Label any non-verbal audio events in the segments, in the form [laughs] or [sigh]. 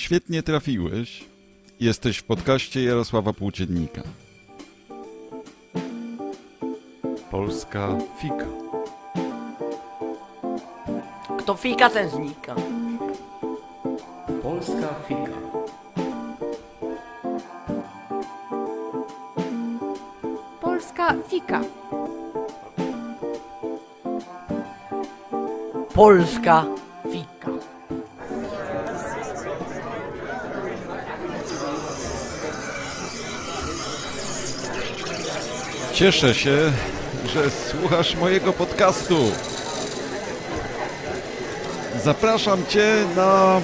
Świetnie trafiłeś. Jesteś w podcaście Jarosława Płóciennika. Polska fika. Kto fika, ten znika. Polska fika. Polska fika. Polska Cieszę się, że słuchasz mojego podcastu. Zapraszam Cię na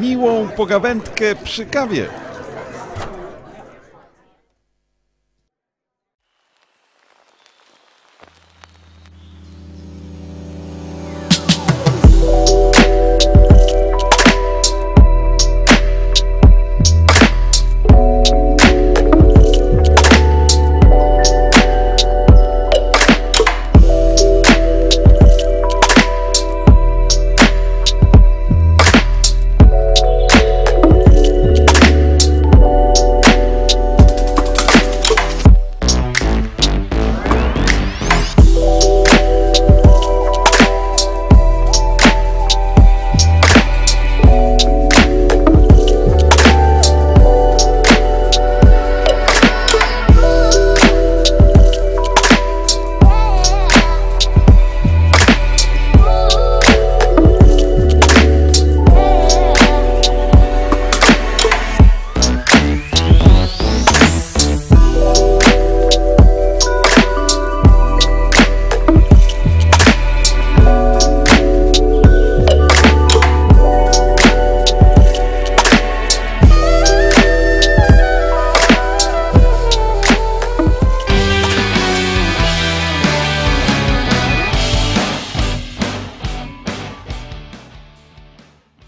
miłą pogawędkę przy kawie.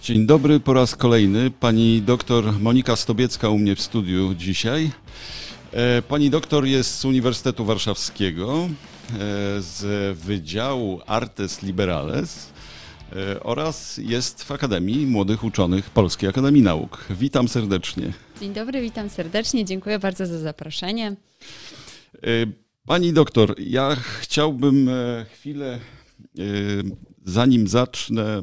Dzień dobry po raz kolejny. Pani doktor Monika Stobiecka u mnie w studiu dzisiaj. E, pani doktor jest z Uniwersytetu Warszawskiego, e, z Wydziału Artes Liberales e, oraz jest w Akademii Młodych Uczonych Polskiej Akademii Nauk. Witam serdecznie. Dzień dobry, witam serdecznie. Dziękuję bardzo za zaproszenie. Pani doktor, ja chciałbym chwilę zanim zacznę e,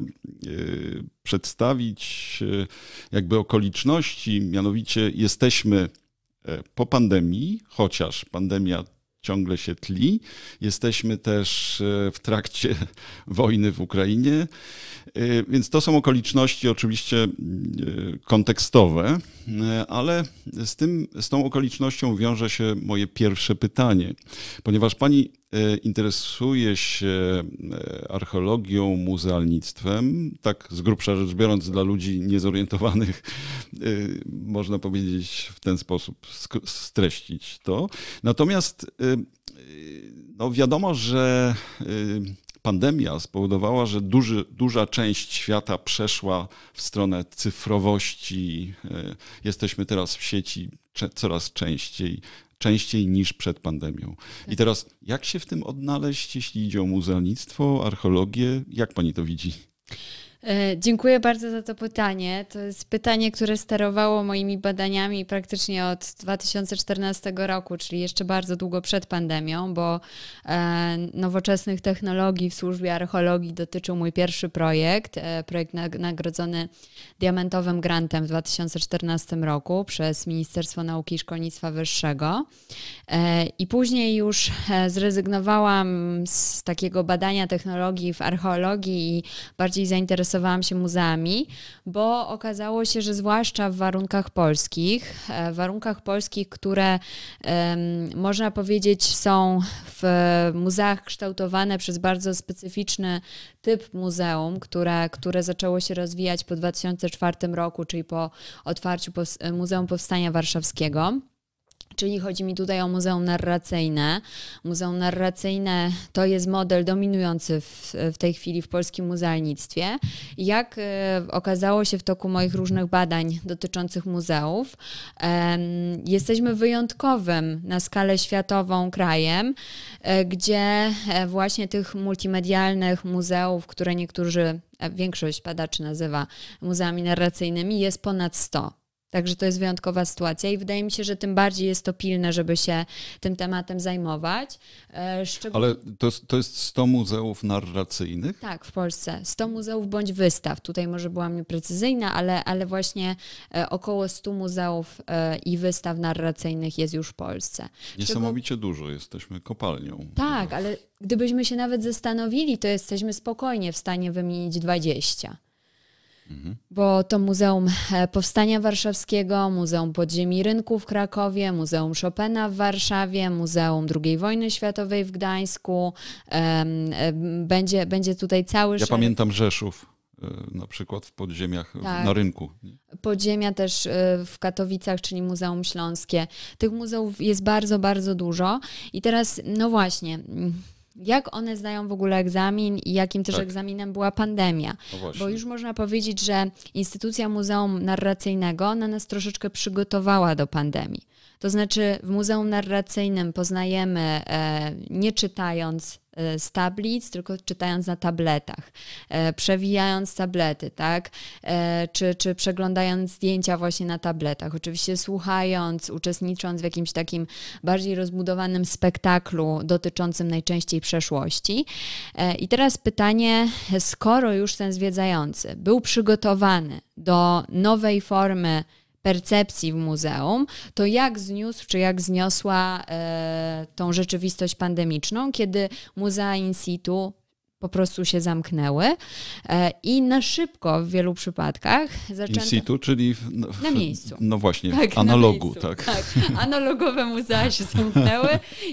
przedstawić e, jakby okoliczności, mianowicie jesteśmy e, po pandemii, chociaż pandemia ciągle się tli. Jesteśmy też e, w trakcie [laughs] wojny w Ukrainie, e, więc to są okoliczności oczywiście e, kontekstowe, ale z, tym, z tą okolicznością wiąże się moje pierwsze pytanie, ponieważ pani interesuje się archeologią, muzealnictwem, tak z grubsza rzecz biorąc dla ludzi niezorientowanych, można powiedzieć w ten sposób, streścić to. Natomiast Y, no wiadomo, że y, pandemia spowodowała, że duży, duża część świata przeszła w stronę cyfrowości. Y, jesteśmy teraz w sieci coraz częściej, częściej niż przed pandemią. I tak. teraz, jak się w tym odnaleźć, jeśli idzie o muzealnictwo, archeologię? Jak pani to widzi? E, dziękuję bardzo za to pytanie. To jest pytanie, które sterowało moimi badaniami praktycznie od 2014 roku, czyli jeszcze bardzo długo przed pandemią, bo e, nowoczesnych technologii w służbie archeologii dotyczył mój pierwszy projekt, e, projekt nagrodzony diamentowym grantem w 2014 roku przez Ministerstwo Nauki i Szkolnictwa Wyższego. I później już zrezygnowałam z takiego badania technologii w archeologii i bardziej zainteresowałam zainteresowałam się muzeami, bo okazało się, że zwłaszcza w warunkach polskich, e, w warunkach polskich, które można powiedzieć są w muzeach kształtowane przez bardzo specyficzny typ muzeum, które, które zaczęło się rozwijać po 2004 roku, czyli po otwarciu Muzeum Powstania Warszawskiego. Czyli chodzi mi tutaj o muzeum narracyjne. Muzeum narracyjne to jest model dominujący w, w tej chwili w polskim muzealnictwie. Jak e, okazało się w toku moich różnych badań dotyczących muzeów, jesteśmy wyjątkowym na skalę światową krajem, e, gdzie e, właśnie tych multimedialnych muzeów, które niektórzy, większość badaczy nazywa muzeami narracyjnymi, jest ponad 100. Także to jest wyjątkowa sytuacja i wydaje mi się, że tym bardziej jest to pilne, żeby się tym tematem zajmować. E, ale to, to jest 100 muzeów narracyjnych? Tak, w Polsce. 100 muzeów bądź wystaw. Tutaj może byłam nieprecyzyjna, ale, ale właśnie e, około 100 muzeów e, i wystaw narracyjnych jest już w Polsce. Niesamowicie dużo. Jesteśmy kopalnią. Tak, ale gdybyśmy się nawet zastanowili, to jesteśmy spokojnie w stanie wymienić 20. Bo to Muzeum e, Powstania Warszawskiego, Muzeum Podziemi Rynku w Krakowie, Muzeum Chopina w Warszawie, Muzeum II wojny światowej w Gdańsku. E, będzie, będzie tutaj cały Ja szereg... pamiętam Rzeszów e, na przykład w podziemiach tak. na rynku. Podziemia też w Katowicach, czyli Muzeum Śląskie. Tych muzeów jest bardzo, bardzo dużo. I teraz, no właśnie, jak one zdają w ogóle egzamin i jakim też tak. egzaminem była pandemia. No Bo już można powiedzieć, że instytucja Muzeum Narracyjnego na nas troszeczkę przygotowała do pandemii. To znaczy w Muzeum Narracyjnym poznajemy, e, nie czytając e, z tablic, tylko czytając na tabletach, e, przewijając tablety, tak? Czy, czy przeglądając zdjęcia właśnie na tabletach. Oczywiście słuchając, uczestnicząc w jakimś takim bardziej rozbudowanym spektaklu dotyczącym najczęściej przeszłości. I teraz pytanie, skoro już ten zwiedzający był przygotowany do nowej formy percepcji w muzeum, to jak zniósł czy jak zniosła e, tą rzeczywistość pandemiczną, kiedy muzea in situ po prostu się zamknęły e, i na szybko w wielu przypadkach zaczęto... In situ, czyli w, no, w, na miejscu. No właśnie, tak, analogu. Tak. tak, analogowe muzea się [laughs] zamknęły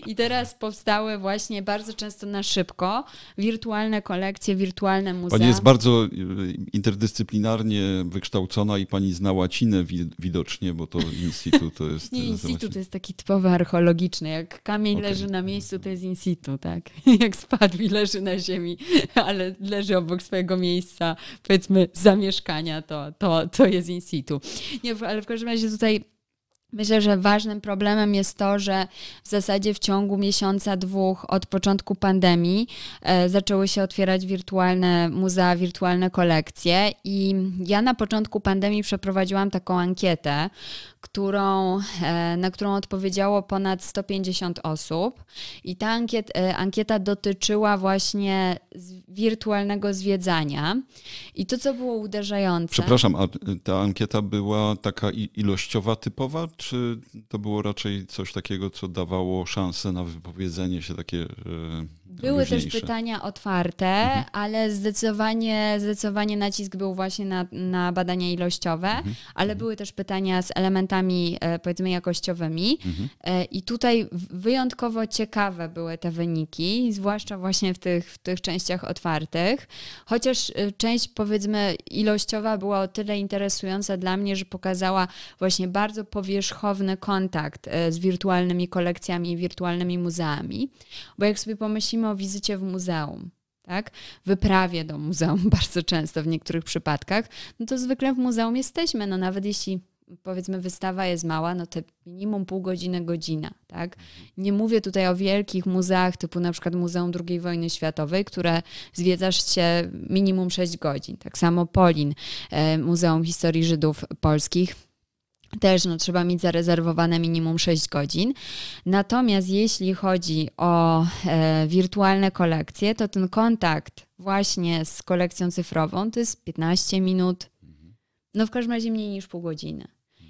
i teraz powstały właśnie bardzo często na szybko wirtualne kolekcje, wirtualne muzea. Pani jest bardzo e, interdyscyplinarnie wykształcona i pani zna łacinę widocznie, bo to in situ to jest... Nie, in situ właśnie... to jest taki typowy archeologiczny. Jak kamień okay. leży na miejscu, to jest in situ, tak? [laughs] Jak spadł i leży na ziemi, [laughs] ale leży obok swojego miejsca, powiedzmy, zamieszkania, to, to, to jest in situ. Nie, ale w każdym razie tutaj Myślę, że ważnym problemem jest to, że w zasadzie w ciągu miesiąca, dwóch od początku pandemii e, zaczęły się otwierać wirtualne muzea, wirtualne kolekcje. I ja na początku pandemii przeprowadziłam taką ankietę, którą, e, na którą odpowiedziało ponad 150 osób. I ta ankiet, e, ankieta dotyczyła właśnie wirtualnego zwiedzania. I to, co było uderzające. Przepraszam, a ta ankieta była taka ilościowa, typowa, czy to było raczej coś takiego, co dawało szansę na wypowiedzenie się takie. Yy były też pytania otwarte, mhm. ale zdecydowanie, zdecydowanie nacisk był właśnie na, na badania ilościowe, mhm. ale mhm. były też pytania z elementami e, powiedzmy jakościowymi. Mhm. E, I tutaj wyjątkowo ciekawe były te wyniki, zwłaszcza właśnie w tych, w tych częściach otwartych. Chociaż e, część powiedzmy ilościowa była o tyle interesująca dla mnie, że pokazała właśnie bardzo powierzchowny kontakt z wirtualnymi kolekcjami i wirtualnymi muzeami. Bo jak sobie pomyślimy, o wizycie w muzeum, tak? Wyprawie do muzeum [laughs] bardzo często w niektórych przypadkach, no to zwykle w muzeum jesteśmy, no nawet jeśli powiedzmy wystawa jest mała, no to minimum pół godziny, godzina, tak? Nie mówię tutaj o wielkich muzeach typu na przykład Muzeum II Wojny Światowej, które zwiedzasz się minimum 6 godzin. Tak samo Polin, e, Muzeum Historii Żydów Polskich, też no, trzeba mieć zarezerwowane minimum 6 godzin. Natomiast jeśli chodzi o e, wirtualne kolekcje, to ten kontakt właśnie z kolekcją cyfrową to jest 15 minut, mhm. no w każdym razie mniej niż pół godziny.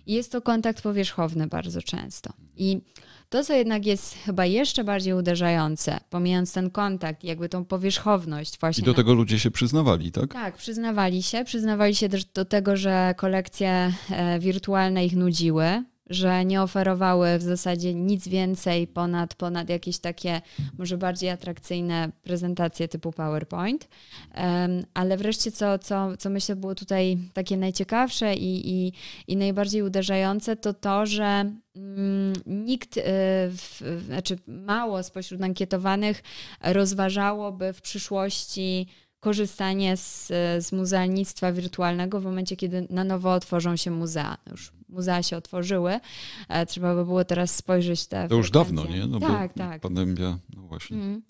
I jest to kontakt powierzchowny bardzo często. I to, co jednak jest chyba jeszcze bardziej uderzające, pomijając ten kontakt, jakby tą powierzchowność właśnie. I do tego ludzie się przyznawali, tak? Tak, przyznawali się. Przyznawali się też do tego, że kolekcje e, wirtualne ich nudziły, że nie oferowały w zasadzie nic więcej ponad, ponad jakieś takie może bardziej atrakcyjne prezentacje typu PowerPoint. ale wreszcie, co, co, co myślę było tutaj takie najciekawsze i, i, i najbardziej uderzające, to to, że mm, nikt, y, w, znaczy mało spośród ankietowanych rozważałoby w przyszłości, korzystanie z, z muzealnictwa wirtualnego w momencie, kiedy na nowo otworzą się muzea. Już muzea się otworzyły, e, trzeba by było teraz spojrzeć te. To frekwencje. już dawno, nie? No tak, tak. Pandemia, no właśnie. Mm.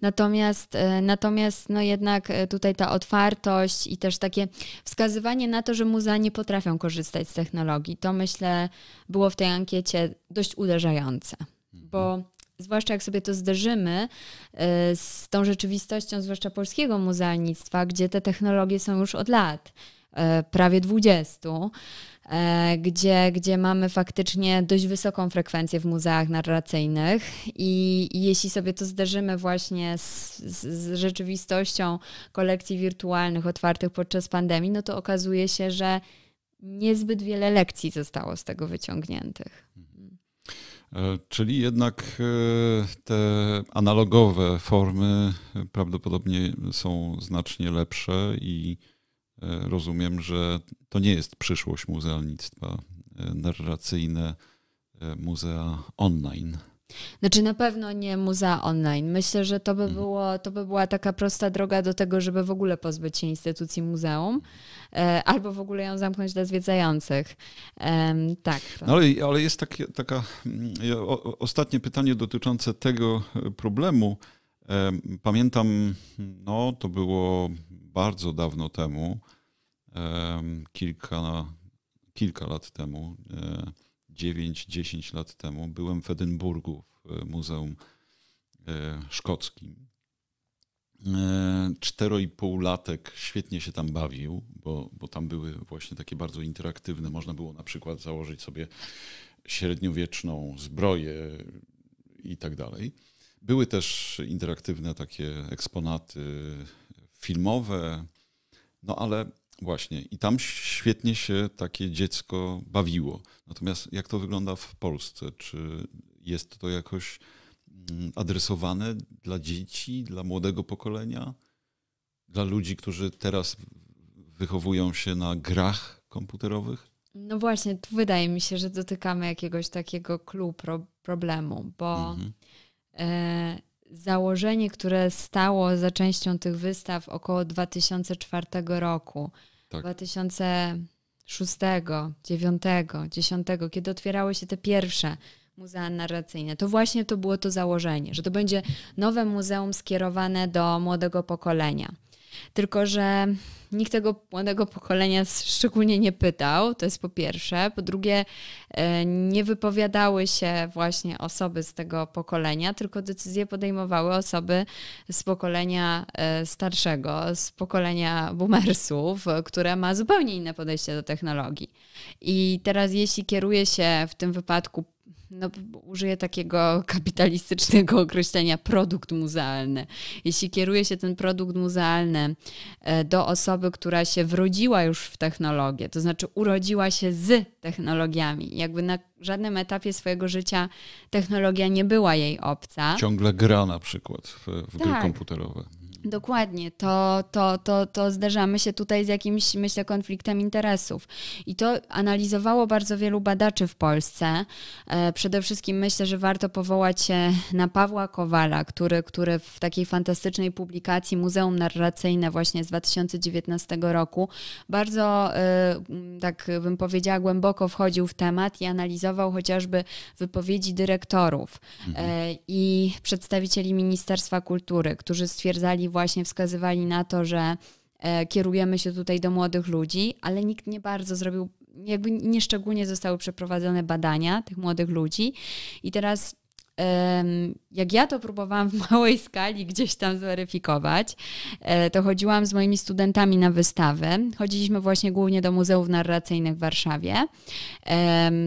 Natomiast, e, natomiast no jednak e, tutaj ta otwartość i też takie wskazywanie na to, że muzea nie potrafią korzystać z technologii, to myślę było w tej ankiecie dość uderzające, bo mhm zwłaszcza jak sobie to zderzymy e, z tą rzeczywistością, zwłaszcza polskiego muzealnictwa, gdzie te technologie są już od lat, e, prawie 20, e, gdzie, gdzie mamy faktycznie dość wysoką frekwencję w muzeach narracyjnych i, i jeśli sobie to zderzymy właśnie z, z, z, rzeczywistością kolekcji wirtualnych otwartych podczas pandemii, no to okazuje się, że niezbyt wiele lekcji zostało z tego wyciągniętych. Mhm. E, czyli jednak e, te analogowe formy prawdopodobnie są znacznie lepsze i e, rozumiem, że to nie jest przyszłość muzealnictwa narracyjne muzea online. Znaczy na pewno nie muzea online. Myślę, że to by, mhm. było, to by była taka prosta droga do tego, żeby w ogóle pozbyć się instytucji muzeum e, albo w ogóle ją zamknąć dla zwiedzających. Tak. To. No ale, ale jest takie, taka mm, o, ostatnie pytanie dotyczące tego e, problemu. Pamiętam, no to było bardzo dawno temu, kilka, kilka lat temu e, 9-10 lat temu byłem w Edynburgu w e, Muzeum e, Szkockim. E, latek świetnie się tam bawił, bo, bo tam były właśnie takie bardzo interaktywne. Można było na przykład założyć sobie średniowieczną zbroję i tak dalej. Były też interaktywne takie eksponaty filmowe, no ale Właśnie. I tam świetnie się takie dziecko bawiło. Natomiast jak to wygląda w Polsce? Czy jest to jakoś mm, adresowane dla dzieci, dla młodego pokolenia, dla ludzi, którzy teraz wychowują się na grach komputerowych? No właśnie, tu wydaje mi się, że dotykamy jakiegoś takiego clue pro problemu, bo mhm. E, założenie, które stało za częścią tych wystaw około 2004 roku, tak. 2006, 2009, 2010, kiedy otwierały się te pierwsze muzea narracyjne. To właśnie to było to założenie, że to będzie nowe muzeum skierowane do młodego pokolenia. Tylko, że nikt tego młodego pokolenia szczególnie nie pytał, to jest po pierwsze. Po drugie, e, nie wypowiadały się właśnie osoby z tego pokolenia, tylko decyzje podejmowały osoby z pokolenia e, starszego, z pokolenia boomersów, które ma zupełnie inne podejście do technologii. I teraz, jeśli kieruje się w tym wypadku no, użyję takiego kapitalistycznego określenia produkt muzealny. Jeśli kieruje się ten produkt muzealny e, do osoby, która się wrodziła już w technologię, to znaczy urodziła się z technologiami, jakby na żadnym etapie swojego życia technologia nie była jej obca. Ciągle gra na przykład w, w tak. gry komputerowe. Dokładnie, to, to, to, to zderzamy się tutaj z jakimś, myślę, konfliktem interesów. I to analizowało bardzo wielu badaczy w Polsce. E, przede wszystkim myślę, że warto powołać się na Pawła Kowala, który, który w takiej fantastycznej publikacji Muzeum Narracyjne właśnie z 2019 roku bardzo, e, tak bym powiedziała, głęboko wchodził w temat i analizował chociażby wypowiedzi dyrektorów e, mhm. i przedstawicieli Ministerstwa Kultury, którzy stwierdzali właśnie wskazywali na to, że e, kierujemy się tutaj do młodych ludzi, ale nikt nie bardzo zrobił, jakby nieszczególnie zostały przeprowadzone badania tych młodych ludzi. I teraz jak ja to próbowałam w małej skali gdzieś tam zweryfikować, e, to chodziłam z moimi studentami na wystawy. Chodziliśmy właśnie głównie do muzeów narracyjnych w Warszawie.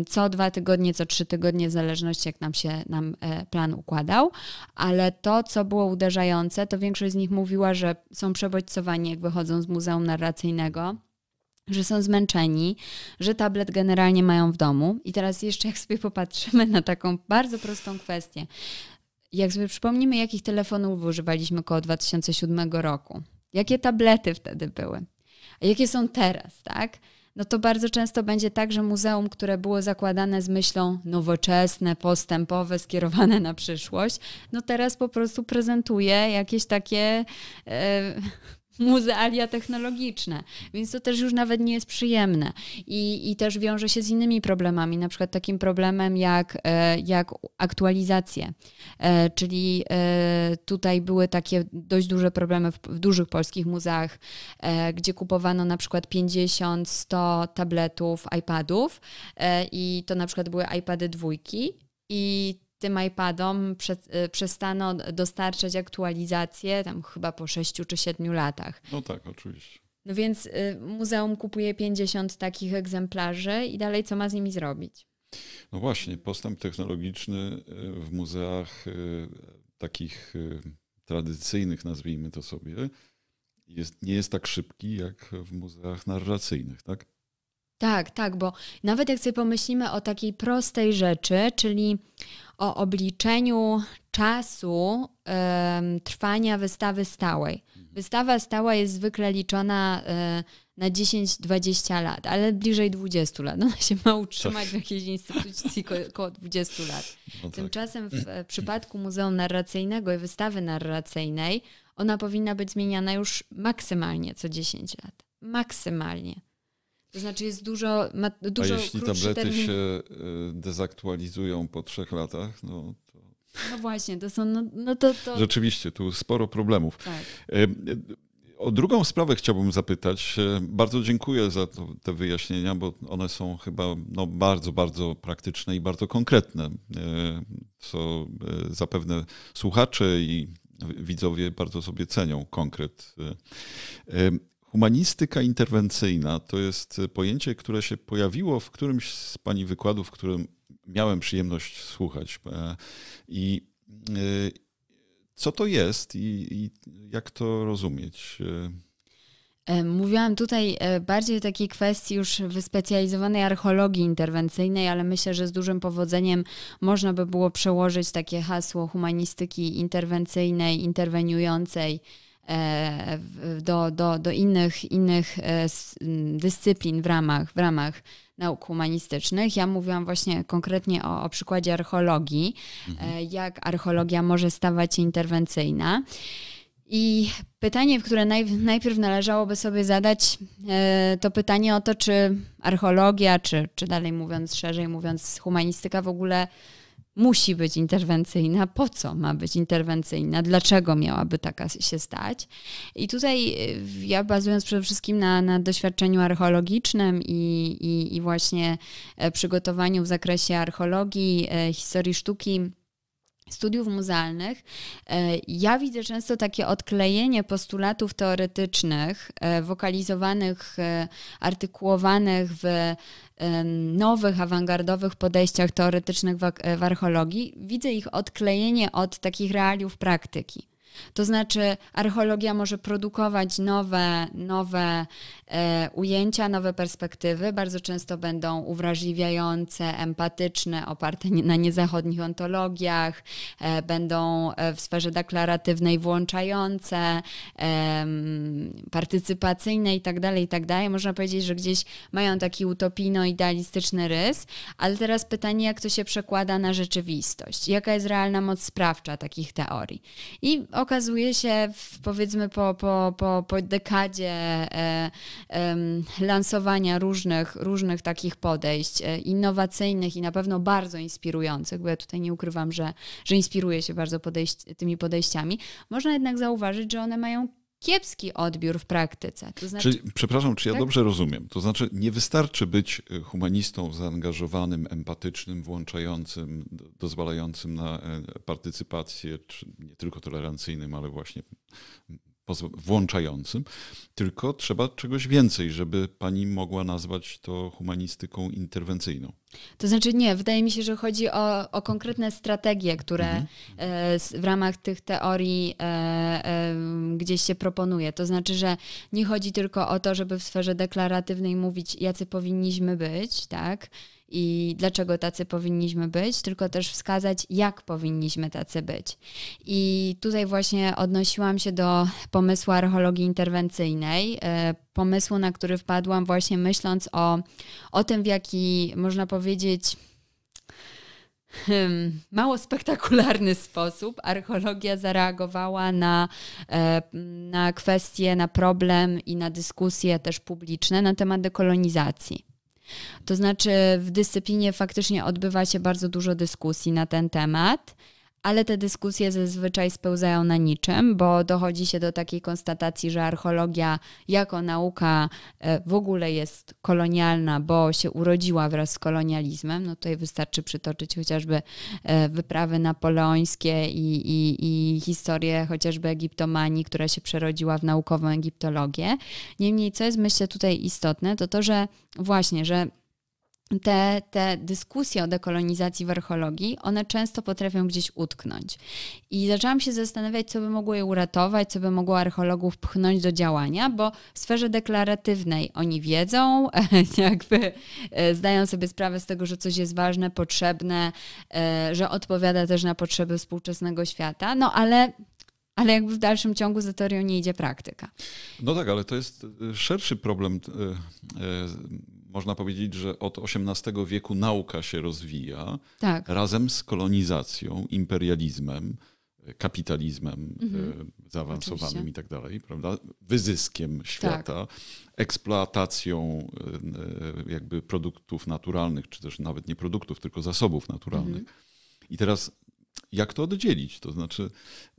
Co dwa tygodnie, co trzy tygodnie, w zależności jak nam się nam e, plan układał. Ale to, co było uderzające, to większość z nich mówiła, że są przebodźcowani, jak wychodzą z muzeum narracyjnego że są zmęczeni, że tablet generalnie mają w domu. I teraz jeszcze jak sobie popatrzymy na taką bardzo prostą kwestię. Jak sobie przypomnimy, jakich telefonów używaliśmy koło 2007 roku, jakie tablety wtedy były, a jakie są teraz, tak? No to bardzo często będzie tak, że muzeum, które było zakładane z myślą nowoczesne, postępowe, skierowane na przyszłość, no teraz po prostu prezentuje jakieś takie. Yy muzealia technologiczne, więc to też już nawet nie jest przyjemne i, i też wiąże się z innymi problemami, na przykład takim problemem jak, e, jak aktualizacje, e, czyli e, tutaj były takie dość duże problemy w, w dużych polskich muzeach, gdzie kupowano na przykład 50, 100 tabletów, iPadów i to na przykład były iPady dwójki i tym iPadom prze, y, przestano dostarczać aktualizacje tam chyba po 6 czy 7 latach. No tak, oczywiście. No więc y, muzeum kupuje 50 takich egzemplarzy i dalej co ma z nimi zrobić? No właśnie, postęp technologiczny y, w muzeach takich tradycyjnych, nazwijmy to sobie, jest, nie jest tak szybki jak w muzeach narracyjnych, tak? Tak, tak, bo nawet jak sobie pomyślimy o takiej prostej rzeczy, czyli o obliczeniu czasu y, trwania wystawy stałej. Mhm. Wystawa stała jest zwykle liczona y, na 10-20 lat, ale bliżej 20 lat. Ona się ma utrzymać w jakiejś instytucji około 20 lat. No tak. Tymczasem w, w przypadku Muzeum Narracyjnego i wystawy narracyjnej ona powinna być zmieniana już maksymalnie co 10 lat. Maksymalnie. To znaczy jest dużo, ma dużo A jeśli tablety termin... się e, dezaktualizują po trzech latach, no to... No właśnie, to są... No, no to, to... Rzeczywiście, tu sporo problemów. Tak. E, o drugą sprawę chciałbym zapytać. E, bardzo dziękuję za to, te wyjaśnienia, bo one są chyba no, bardzo, bardzo praktyczne i bardzo konkretne, co zapewne słuchacze i widzowie bardzo sobie cenią konkret. Humanistyka interwencyjna to jest e, pojęcie, które się pojawiło w którymś z Pani wykładów, w którym miałem przyjemność słuchać. E, I e, co to jest i, i jak to rozumieć? Mówiłam tutaj bardziej o takiej kwestii już wyspecjalizowanej archeologii interwencyjnej, ale myślę, że z dużym powodzeniem można by było przełożyć takie hasło humanistyki interwencyjnej, interweniującej do, do, do innych, innych e, dyscyplin w ramach, w ramach nauk humanistycznych. Ja mówiłam właśnie konkretnie o, o przykładzie archeologii, mhm. E, jak archeologia może stawać się interwencyjna. I pytanie, które naj, najpierw należałoby sobie zadać, e, to pytanie o to, czy archeologia, czy, czy dalej mówiąc, szerzej mówiąc, humanistyka w ogóle musi być interwencyjna, po co ma być interwencyjna, dlaczego miałaby taka się stać. I tutaj y, ja bazując przede wszystkim na, na doświadczeniu archeologicznym i, i, i właśnie e, przygotowaniu w zakresie archeologii, e, historii sztuki, studiów muzealnych, e, ja widzę często takie odklejenie postulatów teoretycznych, e, wokalizowanych, e, artykułowanych w nowych, awangardowych podejściach teoretycznych w archeologii. Widzę ich odklejenie od takich realiów praktyki. To znaczy, archeologia może produkować nowe, nowe e, ujęcia, nowe perspektywy, bardzo często będą uwrażliwiające, empatyczne, oparte na niezachodnich ontologiach, e, będą e, w sferze deklaratywnej włączające, e, partycypacyjne itd., tak itd. Tak Można powiedzieć, że gdzieś mają taki utopijno-idealistyczny rys, ale teraz pytanie, jak to się przekłada na rzeczywistość? Jaka jest realna moc sprawcza takich teorii? I okazuje się, w, powiedzmy, po, po, po, po dekadzie e, e, lansowania różnych, różnych takich podejść, e, innowacyjnych i na pewno bardzo inspirujących, bo ja tutaj nie ukrywam, że, że inspiruję się bardzo tymi podejściami, można jednak zauważyć, że one mają kiepski odbiór w praktyce. To znaczy, czy, przepraszam, czy ja tak? dobrze rozumiem? To znaczy, nie wystarczy być e, humanistą zaangażowanym, empatycznym, włączającym, dozwalającym na e, partycypację, czy nie tylko tolerancyjnym, ale właśnie włączającym, tylko trzeba czegoś więcej, żeby pani mogła nazwać to humanistyką interwencyjną. To znaczy nie, wydaje mi się, że chodzi o, o konkretne strategie, które mhm. E, w ramach tych teorii e, e, gdzieś się proponuje. To znaczy, że nie chodzi tylko o to, żeby w sferze deklaratywnej mówić, jacy powinniśmy być, tak? i dlaczego tacy powinniśmy być, tylko też wskazać, jak powinniśmy tacy być. I tutaj właśnie odnosiłam się do pomysłu archeologii interwencyjnej, e, pomysłu, na który wpadłam właśnie myśląc o, o tym, w jaki można powiedzieć hmm, mało spektakularny sposób archeologia zareagowała na, e, na kwestie, na problem i na dyskusje też publiczne na temat dekolonizacji. To znaczy w dyscyplinie faktycznie odbywa się bardzo dużo dyskusji na ten temat ale te dyskusje zazwyczaj spełzają na niczym, bo dochodzi się do takiej konstatacji, że archeologia jako nauka e, w ogóle jest kolonialna, bo się urodziła wraz z kolonializmem. No tutaj wystarczy przytoczyć chociażby e, wyprawy napoleońskie i, i, i historię chociażby egiptomanii, która się przerodziła w naukową egiptologię. Niemniej, co jest myślę tutaj istotne, to to, że właśnie, że te, te dyskusje o dekolonizacji w archeologii, one często potrafią gdzieś utknąć. I zaczęłam się zastanawiać, co by mogło je uratować, co by mogło archeologów pchnąć do działania, bo w sferze deklaratywnej oni wiedzą, [laughs] jakby e, zdają sobie sprawę z tego, że coś jest ważne, potrzebne, e, że odpowiada też na potrzeby współczesnego świata, no ale ale jakby w dalszym ciągu za teorią nie idzie praktyka. No tak, ale to jest e, szerszy problem można powiedzieć, że od XVIII wieku nauka się rozwija tak. razem z kolonizacją, imperializmem, e, kapitalizmem mhm. E, zaawansowanym i tak dalej, prawda? Wyzyskiem świata, tak. eksploatacją e, jakby produktów naturalnych, czy też nawet nie produktów, tylko zasobów naturalnych. Mhm. I teraz jak to oddzielić? To znaczy,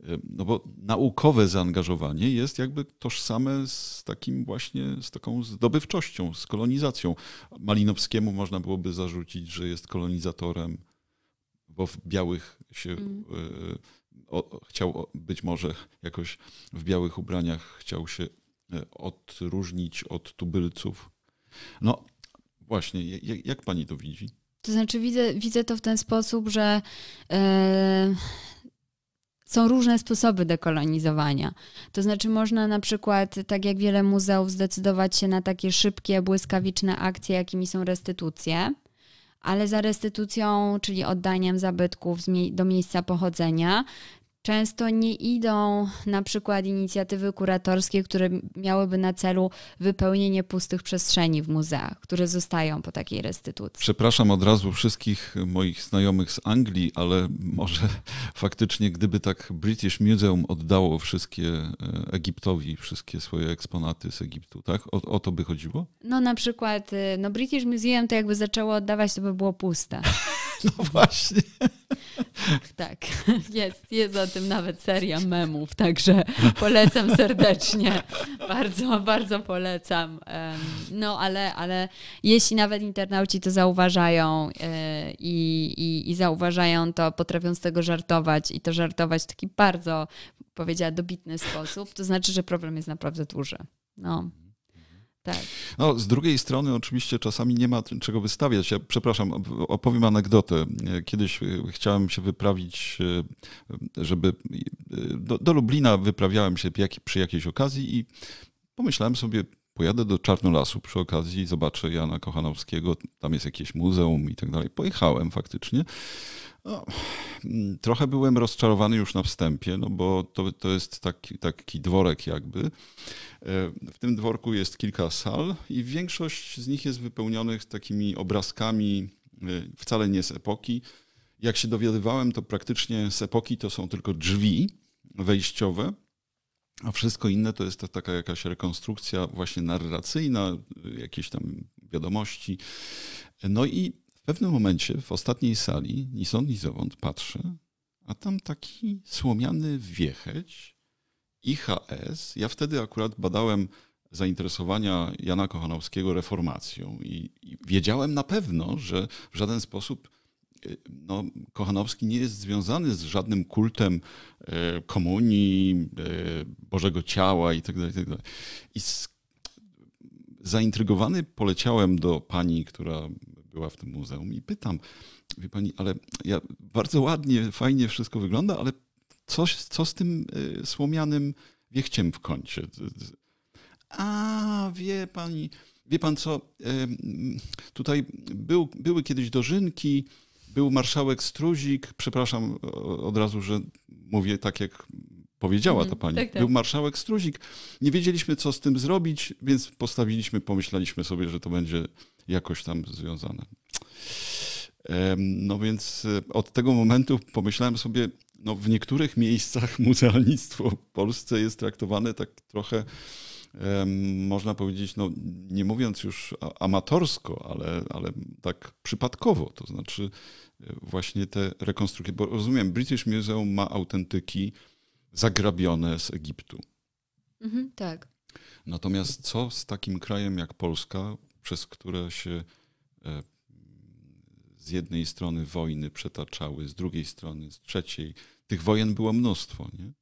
e, no bo naukowe zaangażowanie jest jakby tożsame z takim właśnie, z taką zdobywczością, z kolonizacją. Malinowskiemu można byłoby zarzucić, że jest kolonizatorem, bo w białych się mm. E, o, chciał być może jakoś w białych ubraniach chciał się e, odróżnić od tubylców. No właśnie, jak pani to widzi? To znaczy, widzę, widzę to w ten sposób, że yy, są różne sposoby dekolonizowania. To znaczy, można na przykład, tak jak wiele muzeów, zdecydować się na takie szybkie, błyskawiczne akcje, jakimi są restytucje, ale za restytucją, czyli oddaniem zabytków do miejsca pochodzenia, często nie idą na przykład inicjatywy kuratorskie, które miałyby na celu wypełnienie pustych przestrzeni w muzeach, które zostają po takiej restytucji. Przepraszam od razu wszystkich moich znajomych z Anglii, ale może [laughs] faktycznie gdyby tak British Museum oddało wszystkie e, Egiptowi, wszystkie swoje eksponaty z Egiptu, tak? O, o to by chodziło? No na przykład, y, no British Museum to jakby zaczęło oddawać, to by było puste. [laughs] No właśnie. Tak, tak, jest, jest o tym nawet seria memów, także polecam serdecznie. Bardzo, bardzo polecam. No, ale, ale jeśli nawet internauci to zauważają e, i, i, i zauważają to, potrafią z tego żartować i to żartować w taki bardzo, powiedziała, dobitny sposób, to znaczy, że problem jest naprawdę duży. No. Tak. No, z drugiej strony oczywiście czasami nie ma czego wystawiać. Ja przepraszam, opowiem anegdotę. Kiedyś e, chciałem się wyprawić, e, żeby e, do, do Lublina wyprawiałem się przy jakiejś okazji i pomyślałem sobie, pojadę do Czarnolasu przy okazji, zobaczę Jana Kochanowskiego, tam jest jakieś muzeum i tak dalej. Pojechałem faktycznie. No, mm, trochę byłem rozczarowany już na wstępie, no bo to, to jest taki, taki dworek jakby. E, w tym dworku jest kilka sal i większość z nich jest wypełnionych takimi obrazkami e, wcale nie z epoki. Jak się dowiadywałem, to praktycznie z epoki to są tylko drzwi wejściowe, a wszystko inne to jest to taka jakaś rekonstrukcja właśnie narracyjna, jakieś tam wiadomości. No i pewnym momencie w ostatniej sali, ni sąd, ni zowąd, patrzę, a tam taki słomiany wiecheć IHS. Ja wtedy akurat badałem zainteresowania Jana Kochanowskiego reformacją i, i wiedziałem na pewno, że w żaden sposób y, no, Kochanowski nie jest związany z żadnym kultem y, komunii, y, Bożego Ciała itd. itd. I tak tak zaintrygowany poleciałem do pani, która była w tym muzeum i pytam, wie pani, ale ja, bardzo ładnie, fajnie wszystko wygląda, ale coś, co z tym e, słomianym wiechciem w kącie? A, wie pani, wie pan co, tutaj był, były kiedyś dożynki, był marszałek Struzik, przepraszam od razu, że mówię tak jak powiedziała ta mhm, pani. Tak, tak. Był marszałek Struzik. Nie wiedzieliśmy, co z tym zrobić, więc postawiliśmy, pomyśleliśmy sobie, że to będzie jakoś tam związane. No więc e, od tego momentu pomyślałem sobie, no w niektórych miejscach [laughs] muzealnictwo w Polsce jest traktowane tak trochę, można powiedzieć, no nie mówiąc już amatorsko, ale, ale tak przypadkowo. To znaczy e, właśnie te rekonstrukcje, bo rozumiem, British Museum ma autentyki zagrabione z Egiptu. Mhm, tak. Natomiast co z takim krajem jak Polska, przez które się e, z jednej strony wojny przetaczały, z drugiej strony, z trzeciej. Tych wojen było mnóstwo, nie?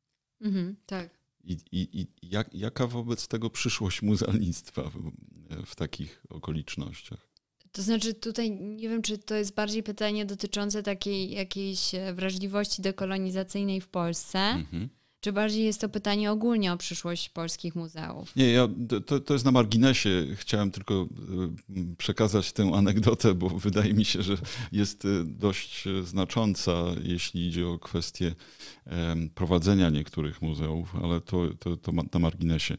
Mhm, tak. I, i, i jak, jaka wobec tego przyszłość muzealnictwa w, w, takich okolicznościach? To znaczy, tutaj nie wiem, czy to jest bardziej pytanie dotyczące takiej jakiejś e, wrażliwości dekolonizacyjnej w Polsce. Mhm czy bardziej jest to pytanie ogólnie o przyszłość polskich muzeów? Nie, ja, to, to jest na marginesie. Chciałem tylko e, przekazać tę anegdotę, bo [laughs] wydaje mi się, że jest e, dość e, znacząca, jeśli idzie o kwestię prowadzenia niektórych muzeów, ale to, to, to na marginesie.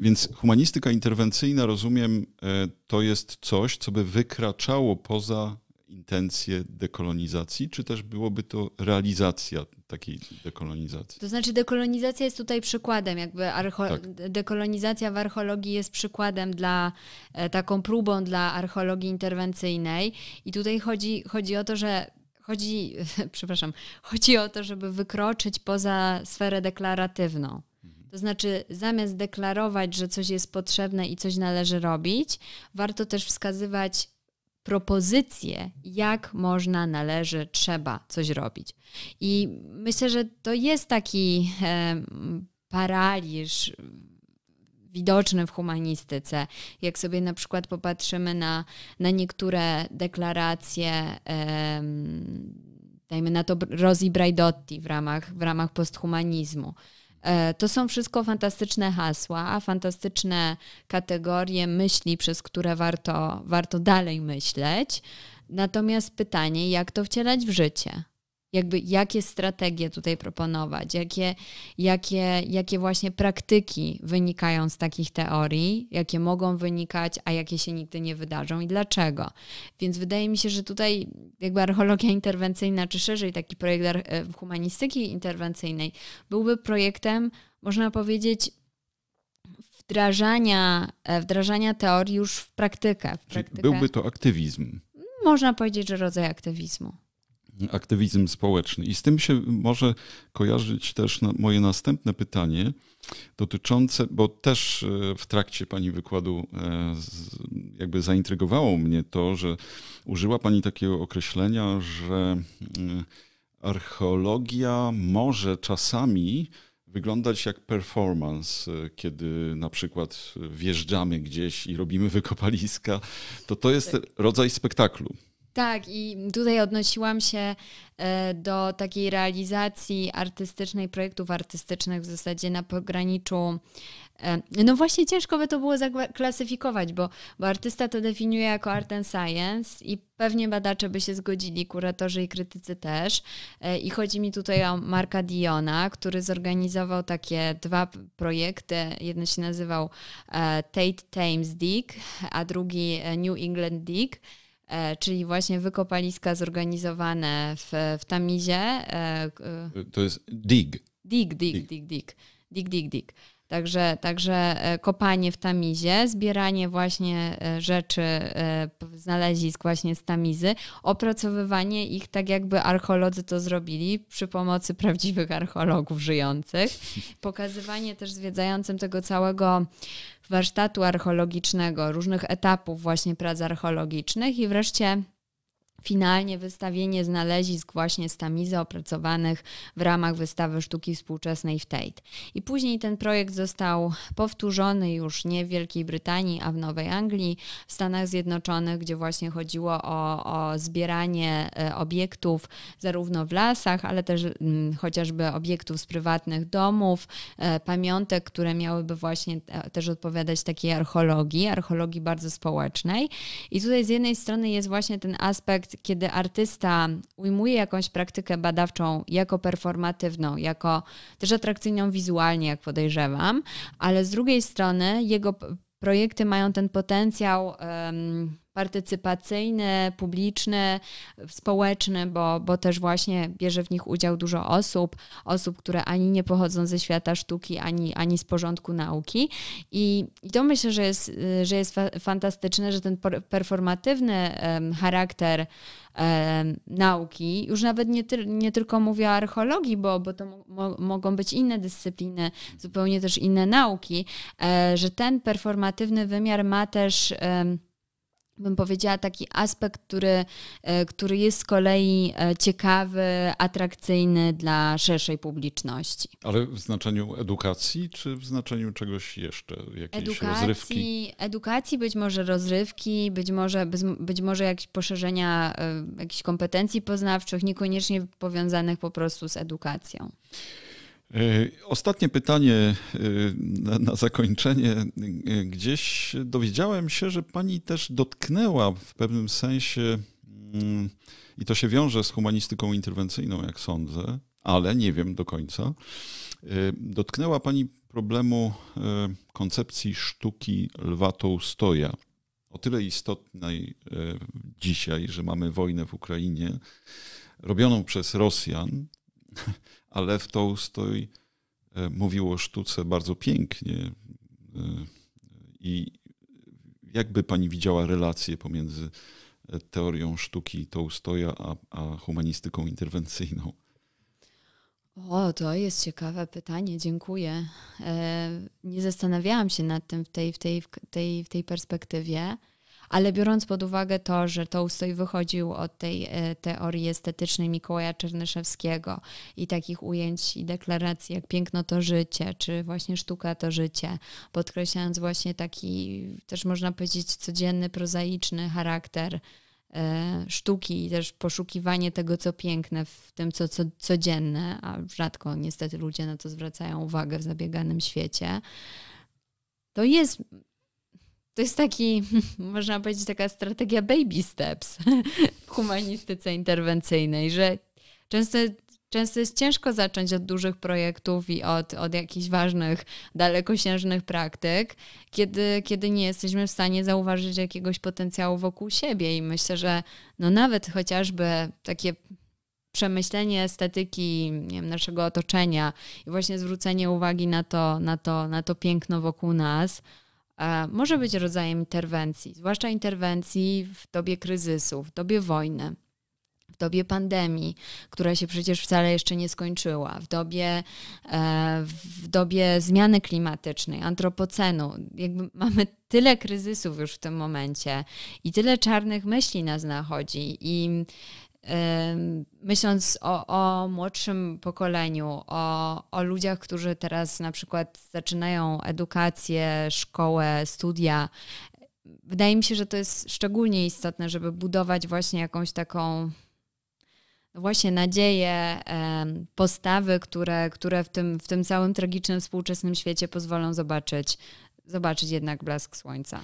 Więc humanistyka interwencyjna, rozumiem, to jest coś, co by wykraczało poza intencje dekolonizacji, czy też byłoby to realizacja takiej dekolonizacji. To znaczy dekolonizacja jest tutaj przykładem, jakby tak. dekolonizacja w archeologii jest przykładem dla, e, taką próbą dla archeologii interwencyjnej i tutaj chodzi, chodzi o to, że chodzi, [laughs] przepraszam, chodzi o to, żeby wykroczyć poza sferę deklaratywną. Mhm. To znaczy, zamiast deklarować, że coś jest potrzebne i coś należy robić, warto też wskazywać propozycje, jak można, należy, trzeba coś robić. I myślę, że to jest taki e, paraliż widoczny w humanistyce. Jak sobie na przykład popatrzymy na, na niektóre deklaracje, e, dajmy na to Rosie Braidotti w ramach, w ramach posthumanizmu, E, to są wszystko fantastyczne hasła, fantastyczne kategorie myśli, przez które warto, warto dalej myśleć. Natomiast pytanie, jak to wcielać w życie? jakby jakie strategie tutaj proponować, jakie, jakie, jakie właśnie praktyki wynikają z takich teorii, jakie mogą wynikać, a jakie się nigdy nie wydarzą i dlaczego. Więc wydaje mi się, że tutaj jakby archeologia interwencyjna, czy szerzej taki projekt e, humanistyki interwencyjnej byłby projektem, można powiedzieć, wdrażania, e, wdrażania teorii już w praktykę. W praktykę. Byłby to aktywizm. Można powiedzieć, że rodzaj aktywizmu aktywizm społeczny. I z tym się może kojarzyć też na moje następne pytanie dotyczące, bo też e, w trakcie Pani wykładu e, jakby zaintrygowało mnie to, że użyła Pani takiego określenia, że e, archeologia może czasami wyglądać jak performance, kiedy na przykład wjeżdżamy gdzieś i robimy wykopaliska, to to jest tak. rodzaj spektaklu. Tak, i tutaj odnosiłam się e, do takiej realizacji artystycznej, projektów artystycznych w zasadzie na pograniczu. E, no właśnie ciężko by to było zaklasyfikować, bo, bo artysta to definiuje jako art and science i pewnie badacze by się zgodzili, kuratorzy i krytycy też. E, I chodzi mi tutaj o Marka Diona, który zorganizował takie dwa projekty. Jeden się nazywał Tate Thames Dig, a drugi New England Dig E, czyli właśnie wykopaliska zorganizowane w, w Tamizie. E, e, to jest dig. Dig, dig, dig, dig. Dig, dig, dig. Także, także e, kopanie w tamizie, zbieranie właśnie e, rzeczy, e, znalezisk właśnie z tamizy, opracowywanie ich tak jakby archeolodzy to zrobili przy pomocy prawdziwych archeologów żyjących, [laughs] pokazywanie też zwiedzającym tego całego warsztatu archeologicznego, różnych etapów właśnie prac archeologicznych i wreszcie finalnie wystawienie znalezisk właśnie z Tamizy opracowanych w ramach wystawy sztuki współczesnej w Tate. I później ten projekt został powtórzony już nie w Wielkiej Brytanii, a w Nowej Anglii, w Stanach Zjednoczonych, gdzie właśnie chodziło o, o zbieranie e, obiektów zarówno w lasach, ale też m, mm, chociażby obiektów z prywatnych domów, e, pamiątek, które miałyby właśnie te, też odpowiadać takiej archeologii, archeologii bardzo społecznej. I tutaj z jednej strony jest właśnie ten aspekt kiedy artysta ujmuje jakąś praktykę badawczą jako performatywną, jako też atrakcyjną wizualnie, jak podejrzewam, ale z drugiej strony jego projekty mają ten potencjał. Um, partycypacyjne, publiczne, społeczne, bo, bo też właśnie bierze w nich udział dużo osób, osób, które ani nie pochodzą ze świata sztuki, ani, ani z porządku nauki. I, i to myślę, że jest, że jest fantastyczne, że ten performatywny um, charakter um, nauki, już nawet nie, ty nie tylko mówię o archeologii, bo, bo to mo mogą być inne dyscypliny, zupełnie też inne nauki, um, że ten performatywny wymiar ma też bym powiedziała, taki aspekt, który, e, który jest z kolei e, ciekawy, atrakcyjny dla szerszej publiczności. Ale w znaczeniu edukacji, czy w znaczeniu czegoś jeszcze? Jakiejś edukacji, rozrywki? Edukacji, być może rozrywki, być może, być może jakieś poszerzenia e, jakichś kompetencji poznawczych, niekoniecznie powiązanych po prostu z edukacją. E, ostatnie pytanie e, na, na, zakończenie. E, gdzieś dowiedziałem się, że pani też dotknęła w pewnym sensie, mm, i to się wiąże z humanistyką interwencyjną, jak sądzę, ale nie wiem do końca. Dotknęła pani problemu koncepcji sztuki Lwa Tołstoja. O tyle istotnej dzisiaj, że mamy wojnę w Ukrainie, robioną przez Rosjan, a Lew Tolstoj e, mówił o sztuce bardzo pięknie. E, I jakby pani widziała relację pomiędzy e, teorią sztuki Tolstoja a, a humanistyką interwencyjną? O, to jest ciekawe pytanie, dziękuję. Nie zastanawiałam się nad tym w tej, w tej, w tej, w tej perspektywie ale biorąc pod uwagę to, że Tołstoj wychodził od tej e, teorii estetycznej Mikołaja Czernyszewskiego i takich ujęć i deklaracji jak piękno to życie, czy właśnie sztuka to życie, podkreślając właśnie taki też można powiedzieć codzienny, prozaiczny charakter e, sztuki i też poszukiwanie tego, co piękne w tym, co, co codzienne, a rzadko niestety ludzie na to zwracają uwagę w zabieganym świecie, to jest to jest taki, [laughs] można powiedzieć, taka strategia baby steps w [laughs] humanistyce interwencyjnej, że często, często jest ciężko zacząć od dużych projektów i od, od jakichś ważnych, dalekosiężnych praktyk, kiedy, kiedy nie jesteśmy w stanie zauważyć jakiegoś potencjału wokół siebie. I myślę, że no nawet chociażby takie przemyślenie estetyki wiem, naszego otoczenia i właśnie zwrócenie uwagi na to, na to, na to piękno wokół nas – może być rodzajem interwencji, zwłaszcza interwencji w dobie kryzysu, w dobie wojny, w dobie pandemii, która się przecież wcale jeszcze nie skończyła, w dobie, e, w dobie zmiany klimatycznej, antropocenu. Jakby mamy tyle kryzysów już w tym momencie i tyle czarnych myśli nas nachodzi i myśląc o, o, młodszym pokoleniu, o, o ludziach, którzy teraz na przykład zaczynają edukację, szkołę, studia, wydaje mi się, że to jest szczególnie istotne, żeby budować właśnie jakąś taką no właśnie nadzieję, postawy, które, które w, tym, w tym całym tragicznym współczesnym świecie pozwolą zobaczyć zobaczyć jednak blask słońca.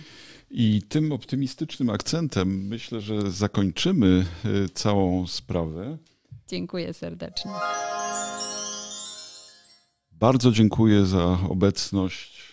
I tym optymistycznym akcentem myślę, że zakończymy y, całą sprawę. Dziękuję serdecznie. Bardzo dziękuję za obecność